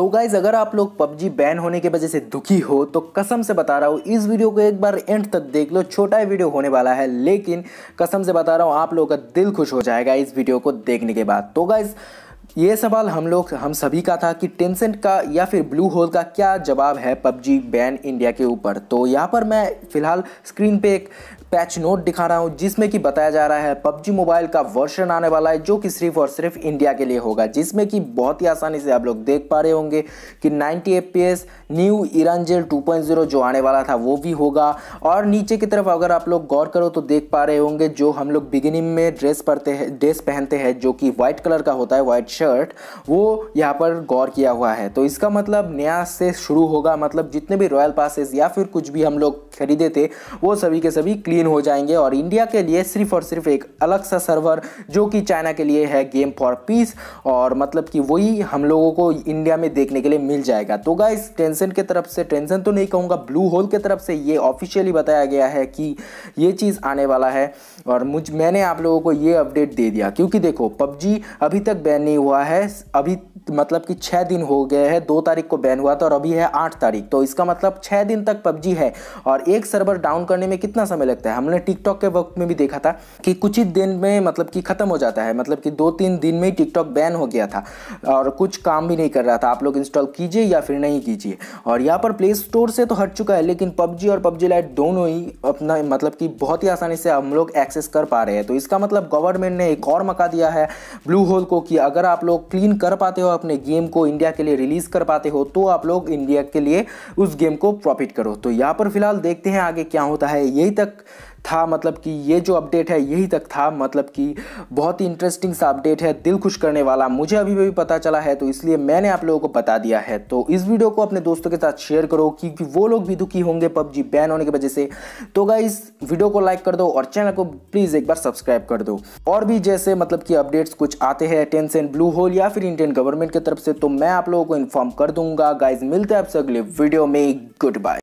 तो गाइज अगर आप लोग पबजी बैन होने की वजह से दुखी हो तो कसम से बता रहा हूँ इस वीडियो को एक बार एंड तक देख लो छोटा वीडियो होने वाला है लेकिन कसम से बता रहा हूँ आप लोगों का दिल खुश हो जाएगा इस वीडियो को देखने के बाद तो गाइज़ ये सवाल हम लोग हम सभी का था कि टेंसेंट का या फिर ब्लू होल का क्या जवाब है पबजी बैन इंडिया के ऊपर तो यहाँ पर मैं फ़िलहाल स्क्रीन पे एक पैच नोट दिखा रहा हूँ जिसमें कि बताया जा रहा है पबजी मोबाइल का वर्जन आने वाला है जो कि सिर्फ और सिर्फ इंडिया के लिए होगा जिसमें कि बहुत ही आसानी से आप लोग देख पा रहे होंगे कि 90 एफ न्यू इरानजेल 2.0 जो आने वाला था वो भी होगा और नीचे की तरफ अगर आप लोग गौर करो तो देख पा रहे होंगे जो हम लोग बिगिनिंग में ड्रेस पढ़ते हैं ड्रेस पहनते हैं जो कि वाइट कलर का होता है वाइट शर्ट वो यहाँ पर गौर किया हुआ है तो इसका मतलब नया से शुरू होगा मतलब जितने भी रॉयल पासेस या फिर कुछ भी हम लोग खरीदे थे वो सभी के सभी क्लीन हो जाएंगे और इंडिया के लिए सिर्फ और सिर्फ एक अलग सा सर्वर जो कि चाइना के लिए है गेम फॉर पीस और मतलब कि वही हम लोगों को इंडिया में देखने के लिए मिल जाएगा तो गाइस टेंसन के तरफ से टेंसन तो नहीं कहूँगा ब्लू होल के तरफ से ये ऑफिशियली बताया गया है कि ये चीज़ आने वाला है और मुझ मैंने आप लोगों को ये अपडेट दे दिया क्योंकि देखो पबजी अभी तक बैन नहीं हुआ हुआ है अभी मतलब कि छः दिन हो गए हैं दो तारीख को बैन हुआ था और अभी है आठ तारीख तो इसका मतलब छः दिन तक पबजी है और एक सर्वर डाउन करने में कितना समय लगता है हमने टिकटॉक के वक्त में भी देखा था कि कुछ ही दिन में मतलब कि ख़त्म हो जाता है मतलब कि दो तीन दिन में ही टिकटॉक बैन हो गया था और कुछ काम भी नहीं कर रहा था आप लोग इंस्टॉल कीजिए या फिर नहीं कीजिए और यहाँ पर प्ले स्टोर से तो हट चुका है लेकिन पबजी और पबजी लाइट दोनों ही अपना मतलब कि बहुत ही आसानी से हम लोग एक्सेस कर पा रहे हैं तो इसका मतलब गवर्नमेंट ने एक और मका दिया है ब्लू होल को कि अगर आप लोग क्लीन कर पाते हो अपने गेम को इंडिया के लिए रिलीज कर पाते हो तो आप लोग इंडिया के लिए उस गेम को प्रॉफिट करो तो यहाँ पर फिलहाल देखते हैं आगे क्या होता है यही तक था मतलब कि ये जो अपडेट है यही तक था मतलब कि बहुत ही इंटरेस्टिंग सा अपडेट है दिल खुश करने वाला मुझे अभी भी पता चला है तो इसलिए मैंने आप लोगों को बता दिया है तो इस वीडियो को अपने दोस्तों के साथ शेयर करो क्योंकि वो लोग भी दुखी होंगे पबजी बैन होने की वजह से तो गाइस वीडियो को लाइक कर दो और चैनल को प्लीज़ एक बार सब्सक्राइब कर दो और भी जैसे मतलब कि अपडेट्स कुछ आते हैं टेंशन ब्लू होल या फिर इंडियन गवर्नमेंट की तरफ से तो मैं आप लोगों को इन्फॉर्म कर दूंगा गाइज मिलते हैं आपसे अगले वीडियो में गुड बाय